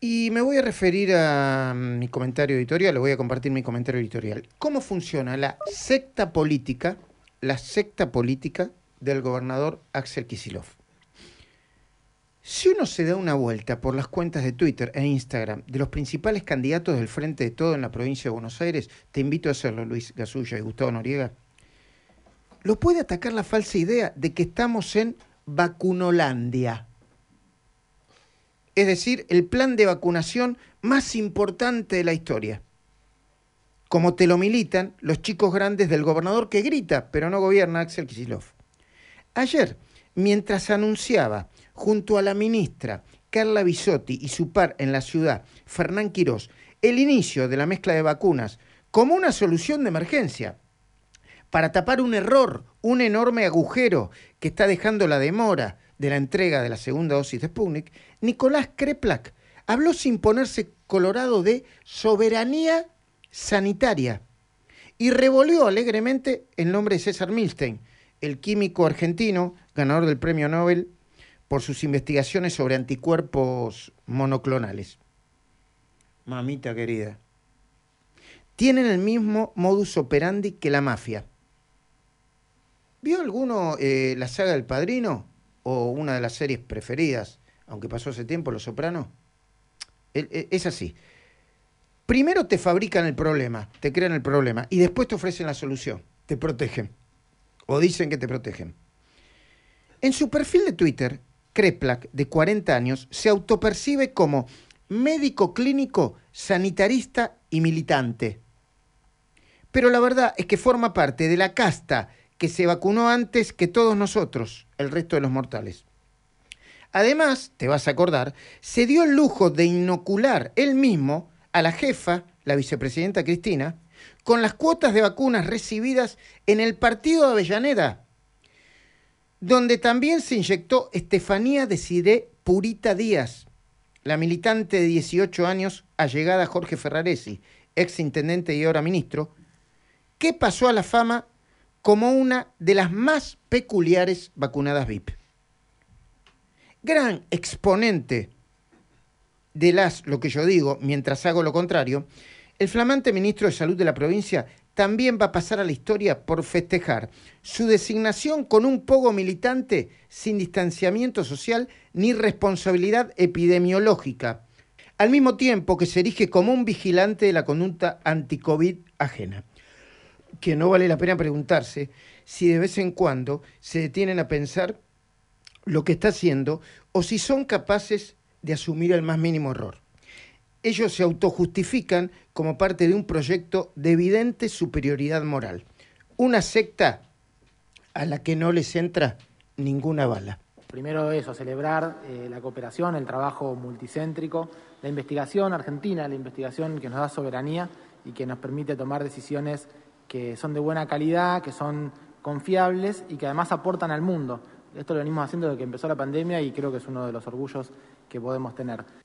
Y me voy a referir a mi comentario editorial, le voy a compartir mi comentario editorial. ¿Cómo funciona la secta política, la secta política del gobernador Axel Kisilov? Si uno se da una vuelta por las cuentas de Twitter e Instagram de los principales candidatos del Frente de Todo en la provincia de Buenos Aires, te invito a hacerlo, Luis Gasulla y Gustavo Noriega, lo puede atacar la falsa idea de que estamos en Vacunolandia es decir, el plan de vacunación más importante de la historia. Como te lo militan los chicos grandes del gobernador que grita, pero no gobierna Axel kisilov Ayer, mientras anunciaba junto a la ministra Carla Bisotti y su par en la ciudad, Fernán Quirós, el inicio de la mezcla de vacunas como una solución de emergencia para tapar un error, un enorme agujero que está dejando la demora, de la entrega de la segunda dosis de Sputnik, Nicolás Kreplak habló sin ponerse colorado de soberanía sanitaria y revolvió alegremente el nombre de César Milstein, el químico argentino ganador del premio Nobel por sus investigaciones sobre anticuerpos monoclonales. Mamita querida. Tienen el mismo modus operandi que la mafia. ¿Vio alguno eh, la saga del padrino? o una de las series preferidas, aunque pasó ese tiempo, Los Soprano, e, es así. Primero te fabrican el problema, te crean el problema y después te ofrecen la solución, te protegen o dicen que te protegen. En su perfil de Twitter, Kreplak, de 40 años, se autopercibe como médico clínico, sanitarista y militante. Pero la verdad es que forma parte de la casta que se vacunó antes que todos nosotros, el resto de los mortales. Además, te vas a acordar, se dio el lujo de inocular él mismo a la jefa, la vicepresidenta Cristina, con las cuotas de vacunas recibidas en el partido de Avellaneda, donde también se inyectó Estefanía Desiré Purita Díaz, la militante de 18 años allegada a Jorge Ferraresi, ex intendente y ahora ministro, que pasó a la fama como una de las más peculiares vacunadas VIP. Gran exponente de las, lo que yo digo, mientras hago lo contrario, el flamante ministro de Salud de la provincia también va a pasar a la historia por festejar su designación con un pogo militante sin distanciamiento social ni responsabilidad epidemiológica, al mismo tiempo que se erige como un vigilante de la conducta anticovid ajena que no vale la pena preguntarse si de vez en cuando se detienen a pensar lo que está haciendo o si son capaces de asumir el más mínimo error. Ellos se autojustifican como parte de un proyecto de evidente superioridad moral, una secta a la que no les entra ninguna bala. Primero eso, celebrar eh, la cooperación, el trabajo multicéntrico, la investigación argentina, la investigación que nos da soberanía y que nos permite tomar decisiones que son de buena calidad, que son confiables y que además aportan al mundo. Esto lo venimos haciendo desde que empezó la pandemia y creo que es uno de los orgullos que podemos tener.